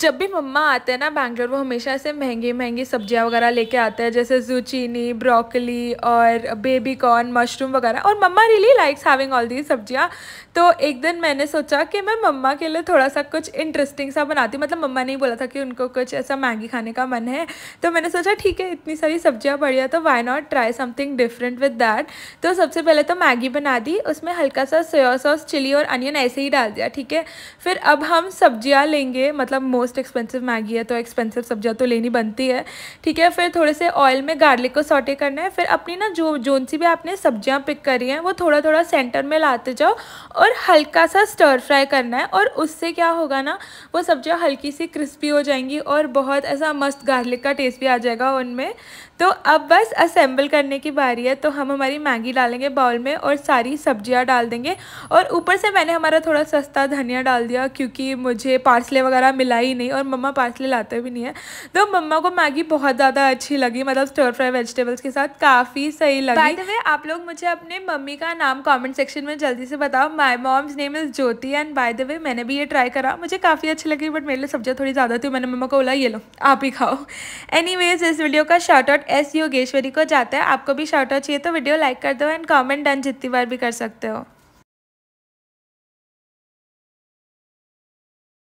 जब भी मम्मा आते हैं ना बैंगलोर वो हमेशा ऐसे महंगी महंगी सब्जियां वगैरह लेके आते हैं जैसे जूचीनी ब्रोकली और बेबी कॉर्न मशरूम वगैरह और mama really likes having all the सब्जियां तो एक दिन मैंने सोचा कि मैं मम्मा के लिए थोड़ा सा कुछ इंटरेस्टिंग सा बनाती मतलब मम्मा ने ही बोला था कि उनको कुछ ऐसा मैगी खाने का मन है तो मैंने सोचा ठीक है इतनी सारी सब्जियाँ बढ़िया तो why not try something different with that तो सबसे पहले तो मैगी बना दी उसमें हल्का सा सोया सॉस चिली और अनियन ऐसे ही डाल दिया ठीक है फिर अब हम सब्जियाँ लेंगे मतलब मोस्ट मोस्ट एक्सपेंसिव मैगी है तो एक्सपेंसिव सब्जियाँ तो लेनी बनती है ठीक है फिर थोड़े से ऑयल में गार्लिक को सॉटे करना है फिर अपनी ना जो जोन सी भी आपने सब्जियाँ पिक करी हैं वो थोड़ा थोड़ा सेंटर में लाते जाओ और हल्का सा स्टर फ्राई करना है और उससे क्या होगा ना वो सब्जियाँ हल्की सी क्रिस्पी हो जाएंगी और बहुत ऐसा मस्त गार्लिक का टेस्ट भी आ जाएगा उनमें तो अब बस असेंबल करने की बारी है तो हम हमारी मैगी डालेंगे बाउल में और सारी सब्जियां डाल देंगे और ऊपर से मैंने हमारा थोड़ा सस्ता धनिया डाल दिया क्योंकि मुझे पार्सले वगैरह मिला ही नहीं और मम्मा पार्सले लाते भी नहीं है तो मम्मा को मैगी बहुत ज़्यादा अच्छी लगी मतलब स्टोर फ्राई वेजिटेबल्स के साथ काफ़ी सही लगी वे आप लोग मुझे अपने मम्मी का नाम कॉमेंट सेक्शन में जल्दी से बताओ my mom's name is Jyoti and by the way मैंने भी ये ट्राई करा मुझे काफ़ी अच्छी लगी बट मेरे लिए सब्जियाँ थोड़ी ज़्यादा थी मैंने मम्मा को बोला ये लो आप ही खाओ एनी इस वीडियो का शॉर्ट आउट एस योगेश्वरी को जाता है आपको भी शॉर्ट आउट चाहिए तो वीडियो लाइक कर दो एंड कमेंट डन जितनी बार भी कर सकते हो